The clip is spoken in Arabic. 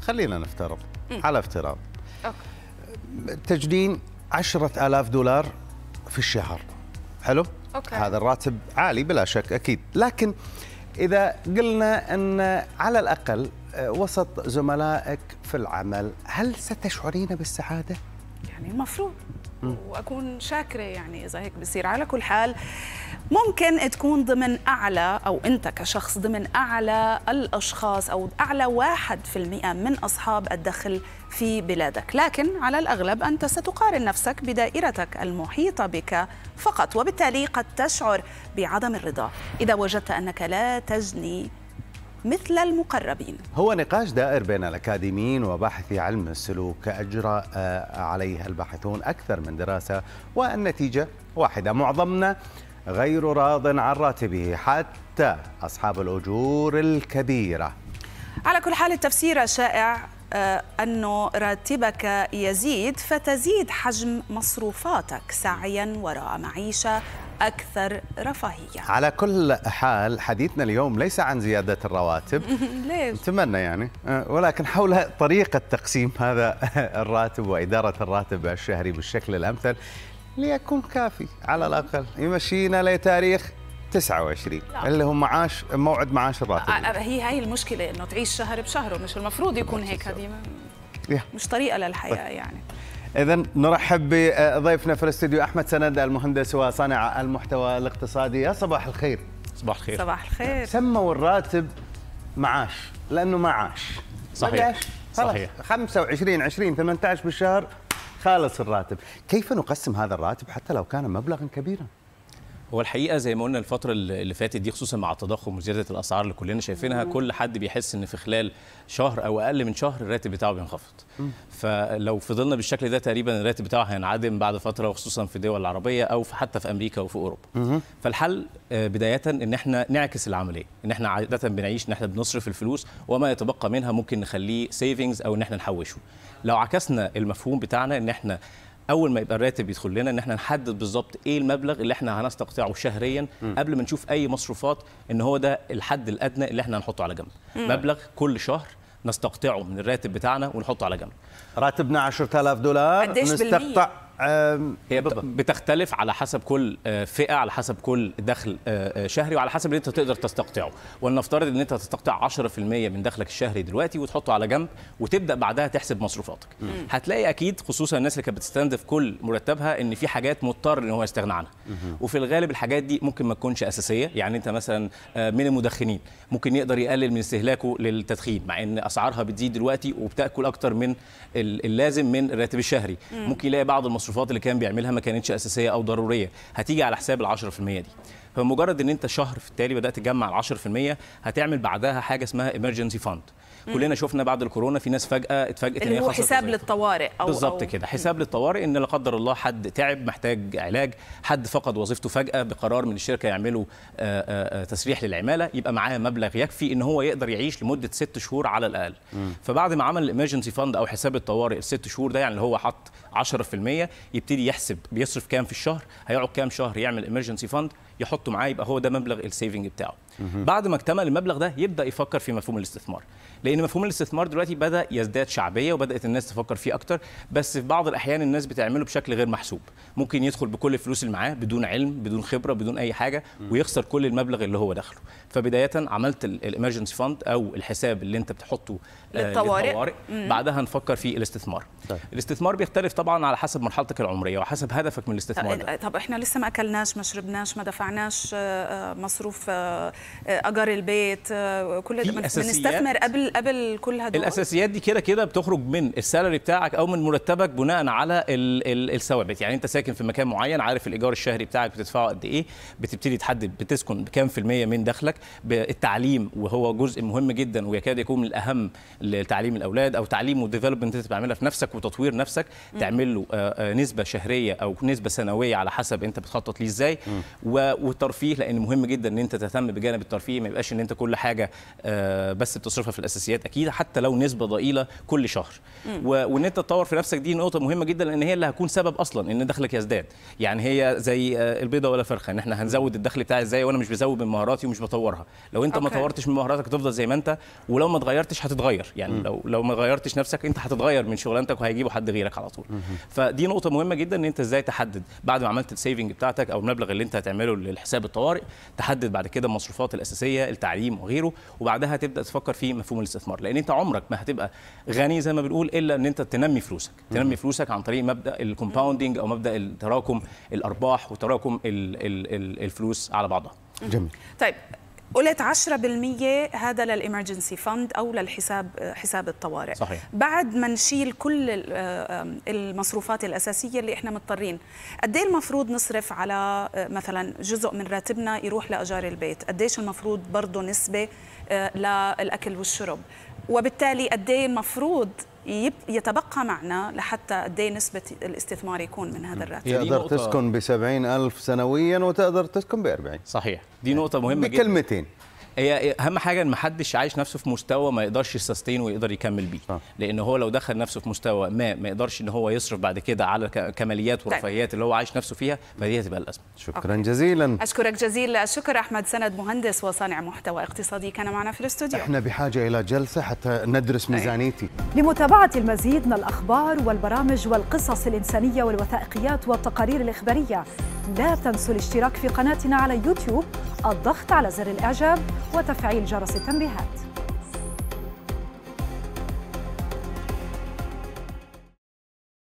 خلينا نفترض م. على افتراض أوكي. تجنين عشرة آلاف دولار في الشهر حلو؟ أوكي. هذا الراتب عالي بلا شك أكيد لكن إذا قلنا أن على الأقل آه، وسط زملائك في العمل هل ستشعرين بالسعادة؟ يعني المفروض وأكون شاكرة يعني إذا هيك بصير على كل حال ممكن تكون ضمن أعلى أو أنت كشخص ضمن أعلى الأشخاص أو أعلى واحد في المئة من أصحاب الدخل في بلادك لكن على الأغلب أنت ستقارن نفسك بدائرتك المحيطة بك فقط وبالتالي قد تشعر بعدم الرضا إذا وجدت أنك لا تجني مثل المقربين هو نقاش دائر بين الأكاديميين وباحثي علم السلوك أجرى آه، عليه الباحثون أكثر من دراسة والنتيجة واحدة معظمنا غير راض عن راتبه حتى أصحاب الأجور الكبيرة على كل حال التفسير الشائع آه، أن راتبك يزيد فتزيد حجم مصروفاتك سعيا وراء معيشة أكثر رفاهية على كل حال حديثنا اليوم ليس عن زيادة الرواتب ليش؟ نتمنى يعني آه، ولكن حول طريقة تقسيم هذا الراتب وإدارة الراتب الشهري بالشكل الأمثل ليكون كافي على الاقل يمشينا لتاريخ 29 لا. نعم. اللي هو معاش موعد معاش الراتب آه، هي هاي المشكله انه تعيش شهر بشهره مش المفروض يكون هيك هذه مش طريقه للحياه طيب. يعني اذا نرحب بضيفنا في الاستديو احمد سند المهندس وصانع المحتوى الاقتصادي يا صباح الخير صباح الخير صباح الخير سموا الراتب معاش لانه معاش صحيح صحيح 25 20 18 بالشهر خالص الراتب كيف نقسم هذا الراتب حتى لو كان مبلغا كبيرا هو الحقيقه زي ما قلنا الفتره اللي فاتت دي خصوصا مع التضخم وزياده الاسعار اللي كلنا شايفينها كل حد بيحس ان في خلال شهر او اقل من شهر الراتب بتاعه بينخفض فلو فضلنا بالشكل ده تقريبا الراتب بتاعه هينعدم بعد فتره وخصوصا في الدول العربيه او في حتى في امريكا وفي اوروبا فالحل آه، بدايه ان احنا نعكس العمليه ان احنا عاده بنعيش ان احنا بنصرف الفلوس وما يتبقى منها ممكن نخليه سيفنجز او ان احنا نحوشه لو عكسنا المفهوم بتاعنا ان احنا اول ما يبقى الراتب يدخل لنا ان احنا نحدد بالظبط ايه المبلغ اللي احنا هنستقطعه شهريا م. قبل ما نشوف اي مصروفات ان هو ده الحد الادنى اللي احنا هنحطه على جنب م. مبلغ كل شهر نستقطعه من الراتب بتاعنا ونحطه على جنب راتبنا 10000 دولار نستقطع بالمية. هي بتختلف على حسب كل آه، فئه على حسب كل دخل آه، آه، شهري وعلى حسب اللي انت تقدر تستقطعه ولنفترض ان انت تستقطع 10% من دخلك الشهري دلوقتي وتحطه على جنب وتبدا بعدها تحسب مصروفاتك هتلاقي اكيد خصوصا الناس اللي كانت في كل مرتبها ان في حاجات مضطر ان هو يستغنى عنها وفي الغالب الحاجات دي ممكن ما تكونش اساسيه يعني انت مثلا من المدخنين ممكن يقدر يقلل من استهلاكه للتدخين مع ان اسعارها بتزيد دلوقتي وبتاكل اكتر من اللازم من الراتب الشهري ممكن يلاقي بعض المصروفات المصروفات اللي كان بيعملها ما كانتش اساسيه او ضروريه هتيجي على حساب ال 10% دي فمجرد ان انت شهر في التالي بدات تجمع ال 10% هتعمل بعدها حاجه اسمها emergency fund كلنا شفنا بعد الكورونا في ناس فجاه اتفاجئت ان هي هو حساب للطوارئ او بالظبط كده حساب للطوارئ ان لا قدر الله حد تعب محتاج علاج حد فقد وظيفته فجاه بقرار من الشركه يعملوا آه، آه، آه، تسريح للعماله يبقى معاه مبلغ يكفي ان هو يقدر يعيش لمده ست شهور على الاقل فبعد ما عمل الايمرجنسي فاند او حساب الطوارئ الست شهور ده يعني اللي هو حط 10% يبتدي يحسب بيصرف كام في الشهر هيقعد كام شهر يعمل ايمرجنسي فاند يحطه معاه يبقى هو ده مبلغ السيفنج بتاعه بعد ما اكتمل المبلغ ده يبدا يفكر في مفهوم الاستثمار لان مفهوم الاستثمار دلوقتي بدا يزداد شعبيه وبدات الناس تفكر فيه اكتر بس في بعض الاحيان الناس بتعمله بشكل غير محسوب ممكن يدخل بكل الفلوس اللي معاه بدون علم بدون خبره بدون اي حاجه ويخسر كل المبلغ اللي هو دخله فبدايه عملت الايمرجنسي فاند او الحساب اللي انت بتحطه آه، للطوارئ, للطوارئ. بعدها نفكر في الاستثمار طيب. الاستثمار بيختلف طبعا على حسب مرحلتك العمريه وحسب هدفك من الاستثمار طب, أه، ده. طب احنا لسه ما اكلناش ما شربناش ما دفعناش معناش آه، آه، مصروف آه، اجر البيت كل بنستثمر قبل قبل كل هدول الاساسيات دي كده كده بتخرج من السالري بتاعك او من مرتبك بناء على الثوابت يعني انت ساكن في مكان معين عارف الايجار الشهري بتاعك بتدفعه قد ايه بتبتدي تحدد بتسكن بكام في الميه من دخلك التعليم وهو جزء مهم جدا ويكاد يكون من الاهم لتعليم الاولاد او تعليم وديفلوبمنت انت بتعملها في نفسك وتطوير نفسك تعمل له نسبه شهريه او نسبه سنويه على حسب انت بتخطط ليه ازاي والترفيه لان مهم جدا ان انت تهتم بجانب الترفيه ما يبقاش ان انت كل حاجه آه، بس بتصرفها في الاساسيات اكيد حتى لو نسبه ضئيله كل شهر وان انت تطور في نفسك دي نقطه مهمه جدا لان هي اللي هتكون سبب اصلا ان دخلك يزداد يعني هي زي آه، البيضه ولا فرخه ان احنا هنزود الدخل بتاعي ازاي وانا مش بزود من مهاراتي ومش بطورها لو انت أوكي. ما طورتش من مهاراتك هتفضل زي ما انت ولو ما اتغيرتش هتتغير يعني لو لو ما غيرتش نفسك انت هتتغير من شغلانتك وهيجيبوا حد غيرك على طول فدي نقطه مهمه جدا ان انت ازاي تحدد بعد ما عملت السيفنج بتاعتك او المبلغ اللي انت هتعمله للحساب الطوارئ تحدد بعد كده المصروفات الاساسيه التعليم وغيره وبعدها تبدا تفكر في مفهوم الاستثمار لان انت عمرك ما هتبقى غني زي ما بنقول الا ان انت تنمي فلوسك تنمي فلوسك عن طريق مبدا الكومباوندنج او مبدا تراكم الارباح وتراكم الفلوس على بعضها جميل طيب قلت 10% هذا للإمرجنسي فند أو للحساب حساب الطوارئ صحيح. بعد ما نشيل كل آه، المصروفات الأساسية اللي إحنا مضطرين قد إيه المفروض نصرف على آه، مثلا جزء من راتبنا يروح لأجار البيت قد إيش المفروض برضه نسبة آه، للأكل والشرب وبالتالي قد إيه المفروض يتبقى معنا لحتى قد إيه نسبة الاستثمار يكون من هذا الراتب تقدر تسكن ب ألف سنويا وتقدر تسكن ب 40 صحيح دي نقطة مهمة بكلمتين جدا. بكلمتين هي اهم حاجه ان ما حدش عايش نفسه في مستوى ما يقدرش يستين ويقدر يكمل بيه لان هو لو دخل نفسه في مستوى ما ما يقدرش ان هو يصرف بعد كده على كماليات طيب. ورفاهيات اللي هو عايش نفسه فيها فدي هتبقى الازمه شكرا أوكي. جزيلا اشكرك جزيلا الشكر احمد سند مهندس وصانع محتوى اقتصادي كان معنا في الاستوديو احنا بحاجه الى جلسه حتى ندرس طيب. ميزانيتي لمتابعه المزيد من الاخبار والبرامج والقصص الانسانيه والوثائقيات والتقارير الاخباريه لا تنسوا الاشتراك في قناتنا على يوتيوب الضغط على زر الإعجاب وتفعيل جرس التنبيهات